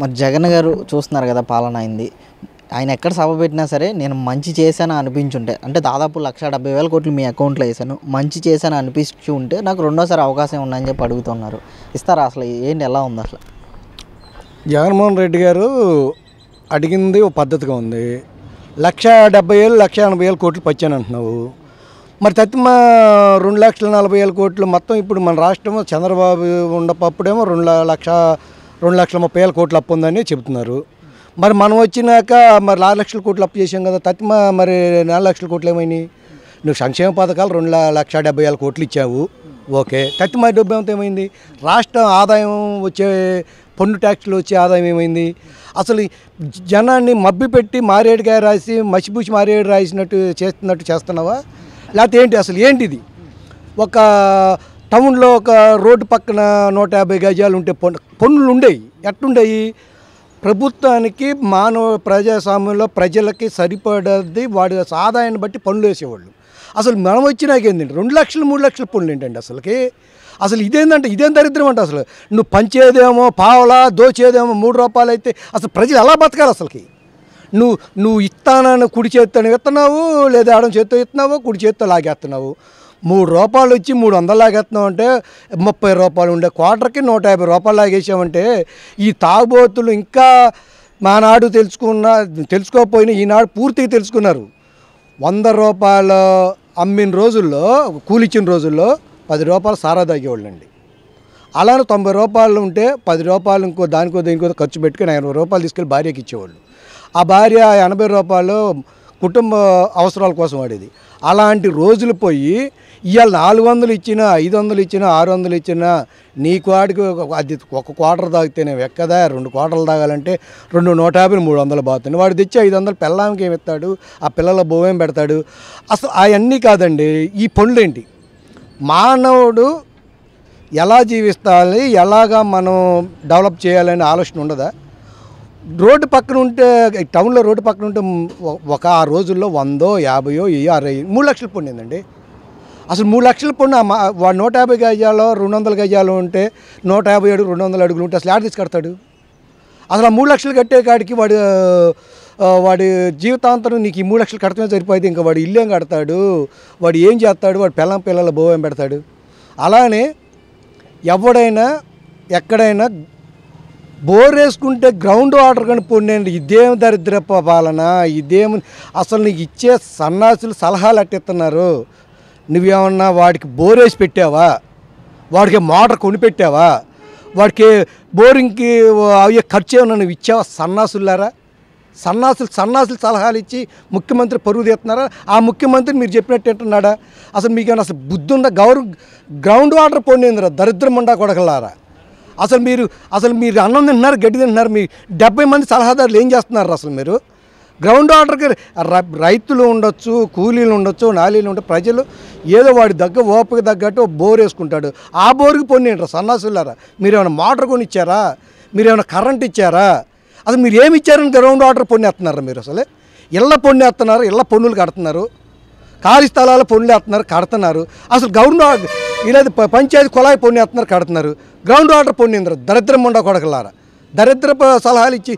మరి జగన్ గారు చూస్తున్నారు కదా పాలన అయింది ఆయన ఎక్కడ సభ పెట్టినా సరే నేను మంచి చేశాను అనిపించుంటే అంటే దాదాపు లక్ష డెబ్బై వేల కోట్లు మీ అకౌంట్లో వేసాను మంచి చేశాను అనిపించి ఉంటే నాకు రెండోసారి అవకాశం ఉందని చెప్పి అడుగుతున్నారు ఇస్తారా అసలు ఏంటి ఎలా ఉంది అసలు జగన్మోహన్ రెడ్డి గారు అడిగింది ఓ పద్ధతిగా ఉంది లక్ష డెబ్బై వేలు లక్ష ఎనభై వేల కోట్లు పచ్చాను అంటున్నావు మరి మా రెండు లక్షల నలభై వేల కోట్లు మొత్తం ఇప్పుడు మన రాష్ట్రం చంద్రబాబు ఉండపప్పుడేమో రెండు లక్ష రెండు లక్షల ముప్పై వేల కోట్లు అప్పు ఉందని చెబుతున్నారు మరి మనం వచ్చినాక మరి ఆరు లక్షల కోట్లు అప్పు చేసాం కదా తత్మ మరి నాలుగు లక్షల కోట్లు ఏమైనాయి నువ్వు సంక్షేమ పథకాలు రెండు లక్ష డెబ్బై వేల కోట్లు ఇచ్చావు ఓకే తత్మ డబ్బు ఎంత ఏమైంది రాష్ట్రం ఆదాయం వచ్చే పన్ను ట్యాక్స్లు వచ్చే ఆదాయం ఏమైంది అసలు జనాన్ని మబ్బి పెట్టి మారేడుగా రాసి మసిపూసి మారేడు రాసినట్టు చేస్తున్నట్టు చేస్తున్నావా లేకపోతే ఏంటి అసలు ఏంటిది ఒక టౌన్లో ఒక రోడ్డు పక్కన నూట యాభై గజాలు ఉంటే పన్నులు ఉండేవి ఎట్లుండేవి ప్రభుత్వానికి మానవ ప్రజాస్వామ్యంలో ప్రజలకి సరిపడది వాడి ఆదాయాన్ని బట్టి పనులు వేసేవాళ్ళు అసలు మనం వచ్చినాక ఏంటంటే రెండు లక్షలు మూడు లక్షల పనులు ఏంటండి అసలుకి అసలు ఇదేంటంటే ఇదేం దరిద్రం అంటే అసలు నువ్వు పంచేదేమో పావలా దోచేదేమో మూడు రూపాయలు అయితే అసలు ప్రజలు ఎలా బతకాలి అసలుకి నువ్వు నువ్వు ఇస్తానని కుడి చేత్తో ఇస్తున్నావు లేదా ఆడం చేత్తో ఇస్తున్నావు కుడి చేత్తో లాగేస్తున్నావు మూడు రూపాయలు వచ్చి మూడు వందలు లాగేస్తున్నాం అంటే ముప్పై రూపాయలు ఉండే క్వార్టర్కి నూట యాభై రూపాయలు లాగేసామంటే ఈ తాగుబోతులు ఇంకా మానాడు తెలుసుకున్న తెలుసుకోకపోయినా ఈనాడు పూర్తిగా తెలుసుకున్నారు వంద రూపాయలు అమ్మిన రోజుల్లో కూలిచ్చిన రోజుల్లో పది రూపాయలు సారా తాగేవాళ్ళు అండి అలానే తొంభై రూపాయలు ఉంటే పది రూపాయలు ఇంకో దానికో దీనికో ఖర్చు పెట్టుకుని ఎనభై రూపాయలు తీసుకెళ్ళి భార్యకి ఇచ్చేవాళ్ళు ఆ భార్య ఎనభై రూపాయలు కుటుంబ అవసరాల కోసం వాడేది అలాంటి రోజులు పోయి ఇవాళ నాలుగు వందలు ఇచ్చినా ఐదు వందలు ఇచ్చినా ఆరు వందలు ఇచ్చినా నీ కోటికి అది ఒక క్వార్టర్ తాగితేనే ఎక్కదా రెండు క్వార్టర్లు తాగాలంటే రెండు నూట యాభై మూడు వందలు బాగుతుంది వాడు తెచ్చి ఐదు వందలు పిల్లలకి ఏమి ఇస్తాడు ఆ పిల్లల బోవేం పెడతాడు అసలు అవన్నీ కాదండి ఈ పనులేంటి మానవుడు ఎలా జీవిస్తాలి ఎలాగా మనం డెవలప్ చేయాలనే ఆలోచన ఉండదా రోడ్డు పక్కన ఉంటే టౌన్లో రోడ్డు పక్కన ఉంటే ఒక ఆ రోజుల్లో వందో యాభయో అరవై మూడు లక్షలు పొందిందండి అసలు మూడు లక్షల పన్ను వాడు నూట యాభై గజాలో రెండు వందల గజాలు ఉంటే నూట యాభై అడుగు రెండు వందల అడుగులు ఉంటే అసలు ఆడ తీసుకడతాడు అసలు ఆ మూడు లక్షలు కట్టే కాడికి వాడు వాడి జీవితాంతరం నీకు ఈ మూడు లక్షలు కడతమే సరిపోయింది ఇంకా వాడు ఇల్లేం కడతాడు వాడు ఏం చేస్తాడు వాడు పిల్లం పిల్లల భోవం పెడతాడు అలానే ఎవడైనా ఎక్కడైనా బోర్ వేసుకుంటే గ్రౌండ్ వాటర్ కానీ పొండండి ఇదేం దరిద్ర పాలన ఇదేం అసలు నీకు ఇచ్చే సన్నాసులు సలహాలు అట్టిస్తున్నారు నువ్వేమన్నా వాడికి బోరేసి పెట్టావా వాడికి మోటార్ కొనిపెట్టావా వాడికి బోరింగ్కి అవి ఖర్చు ఏమన్నా నువ్వు ఇచ్చావా సన్నాసులారా సన్నాసులు సన్నాసులు సలహాలు ఇచ్చి ముఖ్యమంత్రి పరుగు తీస్తున్నారా ఆ ముఖ్యమంత్రి మీరు చెప్పినట్టు ఏంటన్నాడా అసలు మీకేమైనా అసలు బుద్ధి ఉందా గౌరవ గ్రౌండ్ వాటర్ పొందిందిరా దరిద్రం ఉండా కొడకలారా అసలు మీరు అసలు మీరు అన్నం తింటున్నారు గడ్డి తింటున్నారు మీ డెబ్బై మంది సలహాదారులు ఏం చేస్తున్నారు అసలు మీరు గ్రౌండ్ వాటర్కి రైతులు ఉండొచ్చు కూలీలు ఉండొచ్చు నాలీలు ఉండే ప్రజలు ఏదో వాడి దగ్గర ఓపిక తగ్గట్టు బోర్ వేసుకుంటాడు ఆ బోర్కి పొందింటారు సన్నాసులారా మీరు ఏమైనా మోటార్ కొని ఇచ్చారా మీరు ఏమైనా కరెంట్ ఇచ్చారా అది మీరు ఏమి ఇచ్చారని గ్రౌండ్ వాటర్ పొన్నేస్తున్నారు మీరు అసలు ఇళ్ళ పొన్నేస్తున్నారు ఇళ్ళ పన్నులు కడుతున్నారు ఖాళీ స్థలాల పన్నులు వేస్తున్నారు కడుతున్నారు అసలు గ్రౌండ్ వాటర్ ఇలా పంచాయతీ కుళాయి పొన్నేస్తున్నారు కడుతున్నారు గ్రౌండ్ వాటర్ పొన్నిందరు దరిద్రం ఉండ కొడకలారా దరిద్ర సలహాలు ఇచ్చి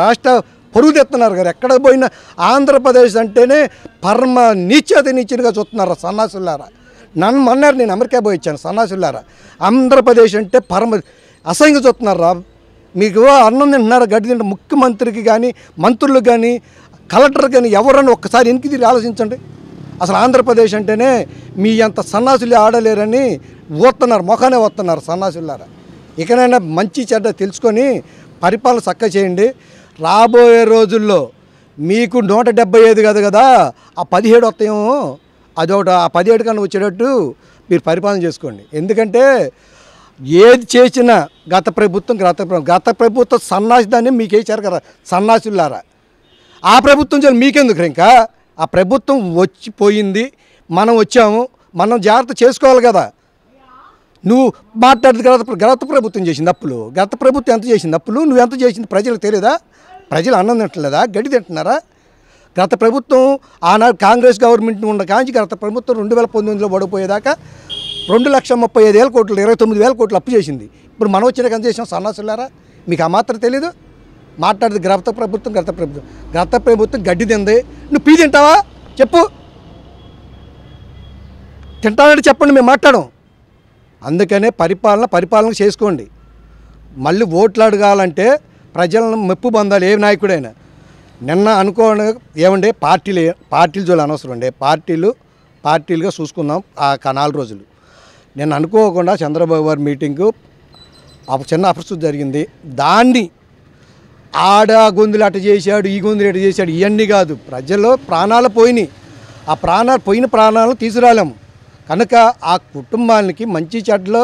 రాష్ట్ర పొరుగు తెస్తున్నారు కదా ఎక్కడ పోయినా ఆంధ్రప్రదేశ్ అంటేనే పరమ నీచేత నీచునిగా చూస్తున్నారు సన్నాసులారా నన్ను మన్నారు నేను అమెరికా పోయి ఇచ్చాను సన్నాసులారా ఆంధ్రప్రదేశ్ అంటే పరమ అసహ్యంగా చూస్తున్నారు రా మీకు అన్నం తింటున్నారు గడ్డి తింటే ముఖ్యమంత్రికి కానీ మంత్రులకు కానీ కలెక్టర్ కానీ ఎవరన్నా ఒక్కసారి వెనక్కి తిరిగి ఆలోచించండి అసలు ఆంధ్రప్రదేశ్ అంటేనే మీ అంత సన్నాసులు ఆడలేరని ఓతున్నారు ముఖానే ఓతున్నారు సన్నాసులారా ఇకనైనా మంచి చెడ్డ తెలుసుకొని పరిపాలన చక్క చేయండి రాబోయే రోజుల్లో మీకు నూట డెబ్బై ఐదు కాదు కదా ఆ పదిహేడు వస్తాయేమో అదొకటి ఆ పదిహేడు కన్నా వచ్చేటట్టు మీరు పరిపాలన చేసుకోండి ఎందుకంటే ఏది చేసినా గత ప్రభుత్వం గత గత ప్రభుత్వం సన్నాసిదాన్ని మీకే కదా సన్నాసులారా ఆ ప్రభుత్వం చేయాలి మీకెందుకు ఇంకా ఆ ప్రభుత్వం వచ్చిపోయింది మనం వచ్చాము మనం జాగ్రత్త చేసుకోవాలి కదా నువ్వు మాట్లాడిన గత గత ప్రభుత్వం చేసింది అప్పులు గత ప్రభుత్వం ఎంత చేసింది అప్పులు నువ్వు ఎంత చేసింది ప్రజలకు తెలియదా ప్రజలు అన్నం తింటలేదా గడ్డి తింటున్నారా గత ప్రభుత్వం ఆనాడు కాంగ్రెస్ గవర్నమెంట్ ఉన్న కాంచి గత ప్రభుత్వం రెండు వేల పంతొమ్మిదిలో పడిపోయేదాకా రెండు లక్ష ముప్పై ఐదు వేల కోట్లు ఇరవై తొమ్మిది వేల కోట్లు అప్పు చేసింది ఇప్పుడు మనం వచ్చిన ఎంత చేసాం సన్నాసులారా మీకు ఆ మాత్రం తెలీదు మాట్లాడేది గత ప్రభుత్వం గత ప్రభుత్వం గత ప్రభుత్వం గడ్డి తింది నువ్వు పీ తింటావా చెప్పు తింటానంటే చెప్పండి మేము మాట్లాడం అందుకనే పరిపాలన పరిపాలన చేసుకోండి మళ్ళీ ఓట్లు అడగాలంటే ప్రజలను మెప్పు పొందాలి ఏ నాయకుడైనా నిన్న అనుకోండి ఏమండి పార్టీలు పార్టీలు చూడాలి అనవసరం అండి పార్టీలు పార్టీలుగా చూసుకుందాం ఆ నాలుగు రోజులు నేను అనుకోకుండా చంద్రబాబు గారి మీటింగు చిన్న అపరిస్థితి జరిగింది దాన్ని ఆడ గొంతులు అట చేశాడు ఈ గొంతులు అట చేశాడు ఇవన్నీ కాదు ప్రజల్లో ప్రాణాలు పోయినాయి ఆ ప్రాణాలు పోయిన ప్రాణాలను తీసుకురాలేము కనుక ఆ కుటుంబానికి మంచి చెడ్డలో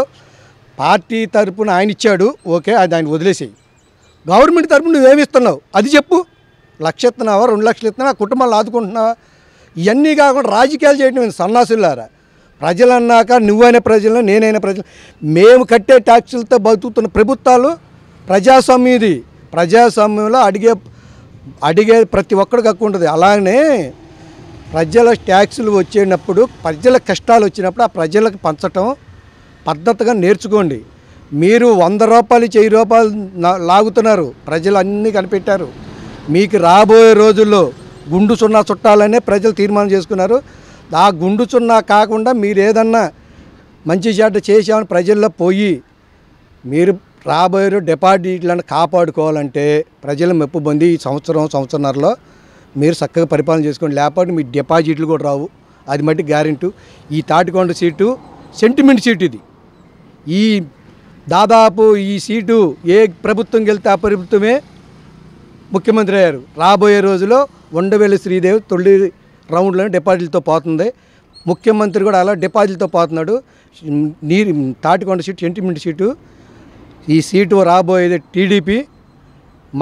పార్టీ తరపున ఆయన ఇచ్చాడు ఓకే అది ఆయన వదిలేసేయి గవర్నమెంట్ తరపు నువ్వేమిస్తున్నావు అది చెప్పు లక్ష ఇస్తున్నావా రెండు లక్షలు ఎత్తున్నావా కుటుంబాలు ఆదుకుంటున్నావా ఇవన్నీ కాకుండా రాజకీయాలు చేయడం సన్నాసులారా ప్రజలు అన్నాక నువ్వైనా ప్రజలు నేనైన ప్రజలు మేము కట్టే ట్యాక్సులతో బతుకుతున్న ప్రభుత్వాలు ప్రజాస్వామ్యది ప్రజాస్వామ్యంలో అడిగే అడిగే ప్రతి ఒక్కరికి హక్కు ఉంటుంది అలాగనే ప్రజల ట్యాక్సులు వచ్చేటప్పుడు ప్రజల కష్టాలు వచ్చినప్పుడు ఆ ప్రజలకు పంచటం పద్ధతిగా నేర్చుకోండి మీరు వంద రూపాయలు చెయ్యి రూపాయలు లాగుతున్నారు ప్రజలు అన్నీ కనిపెట్టారు మీకు రాబోయే రోజుల్లో గుండు సున్నా చుట్టాలనే ప్రజలు తీర్మానం చేసుకున్నారు ఆ గుండు సున్నా కాకుండా మీరు ఏదన్నా మంచి చెడ్డ చేసామని ప్రజల్లో పోయి మీరు రాబోయే డిపాజిట్లను కాపాడుకోవాలంటే ప్రజల మెప్పు పొంది ఈ సంవత్సరం సంవత్సరంలో మీరు చక్కగా పరిపాలన చేసుకోండి లేకపోతే మీ డిపాజిట్లు కూడా రావు అది మట్టి గ్యారెంటీ ఈ తాటికొండ సీటు సెంటిమెంట్ సీటు ఇది ఈ దాదాపు ఈ సీటు ఏ ప్రభుత్వం గెలితే ఆ ప్రభుత్వమే ముఖ్యమంత్రి అయ్యారు రాబోయే రోజులో ఉండవేలి శ్రీదేవి తొలి రౌండ్లో డిపాజిట్లతో పోతుంది ముఖ్యమంత్రి కూడా అలా డిపాజిట్లతో పోతున్నాడు నీరు తాటికొండ సీటు సెంటిమెంట్ సీటు ఈ సీటు రాబోయేది టీడీపీ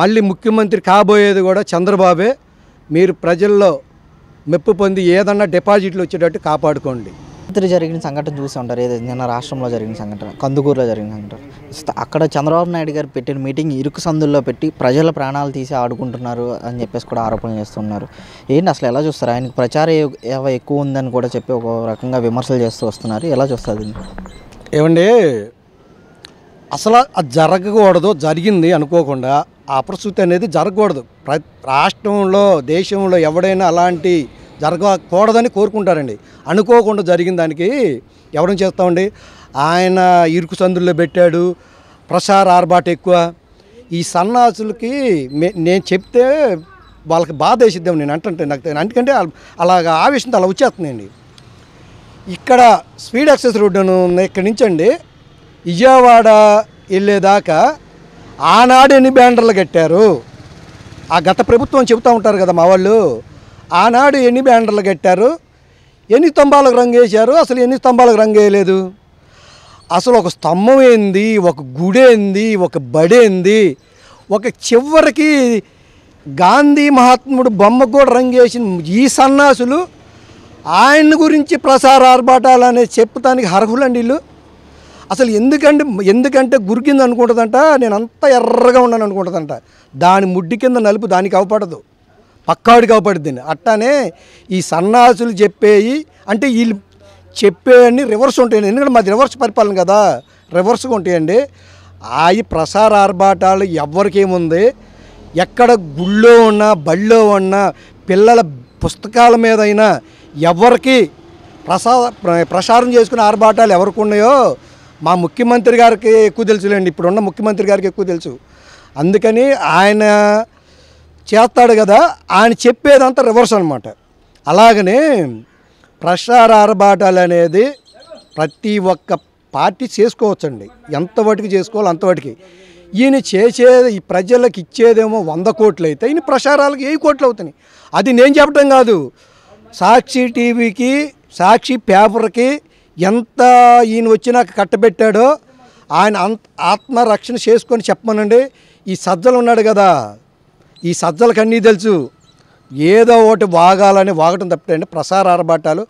మళ్ళీ ముఖ్యమంత్రి కాబోయేది కూడా చంద్రబాబే మీరు ప్రజల్లో మెప్పు పొంది ఏదన్నా డిపాజిట్లు వచ్చేటట్టు కాపాడుకోండి రాత్రి జరిగిన సంఘటన చూసి ఉంటారు ఏదైతే నిన్న రాష్ట్రంలో జరిగిన సంఘటన కందుకూరులో జరిగిన సంఘటన అక్కడ చంద్రబాబు నాయుడు గారు పెట్టిన మీటింగ్ ఇరుకు సందుల్లో పెట్టి ప్రజల ప్రాణాలు తీసి ఆడుకుంటున్నారు అని చెప్పేసి కూడా ఆరోపణలు చేస్తున్నారు ఏంటి అసలు ఎలా చూస్తారు ఆయనకు ప్రచార ఎక్కువ ఉందని కూడా చెప్పి ఒక రకంగా విమర్శలు చేస్తూ వస్తున్నారు ఎలా చూస్తారు ఏమండి అసలు అది జరగకూడదు జరిగింది అనుకోకుండా ఆ అప్రస్తుతి అనేది జరగకూడదు రాష్ట్రంలో దేశంలో ఎవడైనా అలాంటి జరగకూడదని కోరుకుంటారండి అనుకోకుండా జరిగిన దానికి ఎవరం చేస్తామండి ఆయన ఇరుకు సందుల్లో పెట్టాడు ప్రసార ఆర్బాటు ఎక్కువ ఈ సన్నాసులకి నేను చెప్తే వాళ్ళకి బాధ వేసిద్దాం నేను అంటే నాకు ఎందుకంటే అలాగ ఆవేశంతో అలా వచ్చేస్తుందండి ఇక్కడ స్పీడ్ యాక్సెస్ రోడ్డు ఇక్కడ నుంచి అండి విజయవాడ వెళ్ళేదాకా ఆనాడు ఎన్ని బ్యానర్లు కట్టారు ఆ గత ప్రభుత్వం చెబుతూ ఉంటారు కదా మా వాళ్ళు ఆనాడు ఎన్ని బ్యానర్లు కట్టారు ఎన్ని స్తంభాలకు రంగు వేశారు అసలు ఎన్ని స్తంభాలకు రంగు వేయలేదు అసలు ఒక స్తంభం ఏంది ఒక గుడేంది ఒక బడేంది ఒక చివరికి గాంధీ మహాత్ముడు బొమ్మ కూడా రంగు వేసిన ఈ సన్నాసులు ఆయన గురించి ప్రసార ఆర్భాటాలు అనేది చెప్పడానికి అర్హులండి వీళ్ళు అసలు ఎందుకంటే ఎందుకంటే గురికింది అనుకుంటుందంట నేను అంత ఎర్రగా ఉన్నాను అనుకుంటుందంట దాని ముడ్డి కింద నలుపు దానికి అవపడదు పక్కాడికి అవపడుద్ది అట్టనే ఈ సన్నాసులు చెప్పేయి అంటే వీళ్ళు చెప్పేవన్నీ రివర్స్ ఉంటాయండి ఎందుకంటే మాది రివర్స్ పరిపాలన కదా రివర్స్గా ఉంటాయండి ఆ ప్రసార ఆర్భాటాలు ఎవరికేముంది ఎక్కడ గుళ్ళో ఉన్నా బళ్ళో ఉన్నా పిల్లల పుస్తకాల మీదైనా ఎవరికి ప్రసా ప్రసారం చేసుకునే ఆర్భాటాలు ఎవరికి ఉన్నాయో మా ముఖ్యమంత్రి గారికి ఎక్కువ తెలుసులేండి ఇప్పుడున్న ముఖ్యమంత్రి గారికి ఎక్కువ తెలుసు అందుకని ఆయన చేస్తాడు కదా ఆయన చెప్పేదంతా రివర్స్ అనమాట అలాగనే ప్రసార ఆర్భాటాలు అనేది ప్రతి ఒక్క పార్టీ చేసుకోవచ్చండి ఎంతవరకు చేసుకోవాలి అంతవరకు ఈయన చేసేది ప్రజలకు ఇచ్చేదేమో వంద కోట్లు అయితే ఈయన ప్రసారాలకు ఏ కోట్లు అవుతున్నాయి అది నేను చెప్పడం కాదు సాక్షి టీవీకి సాక్షి పేపర్కి ఎంత ఈయన వచ్చినాక కట్టబెట్టాడో ఆయన ఆత్మరక్షణ చేసుకొని చెప్పమనండి ఈ సజ్జలు ఉన్నాడు కదా ఈ సజ్జలకు అన్నీ తెలుసు ఏదో ఒకటి వాగాలని వాగటం తప్పితే ప్రసార ఆర్భాటాలు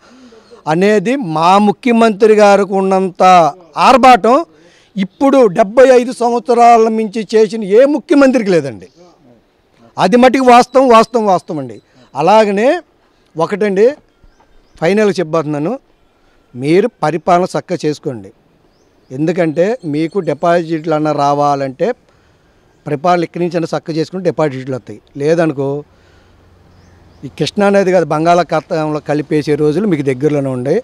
అనేది మా ముఖ్యమంత్రి గారికి ఉన్నంత ఆర్భాటం ఇప్పుడు డెబ్బై ఐదు సంవత్సరాల మించి చేసిన ఏ ముఖ్యమంత్రికి లేదండి అది మటుకు వాస్తవం వాస్తవం వాస్తవం అండి అలాగనే ఒకటండి ఫైనల్గా చెప్పబోతున్నాను మీరు పరిపాలన చక్కగా చేసుకోండి ఎందుకంటే మీకు డిపాజిట్లు అన్న రావాలంటే పరిపాలన ఇక్కడి నుంచి అయినా చక్కగా చేసుకుని డిపాజిట్లు వస్తాయి లేదనుకో ఈ కృష్ణానది కాదు బంగాళాఖాతంలో కలిపేసే రోజులు మీకు దగ్గరలోనే ఉండే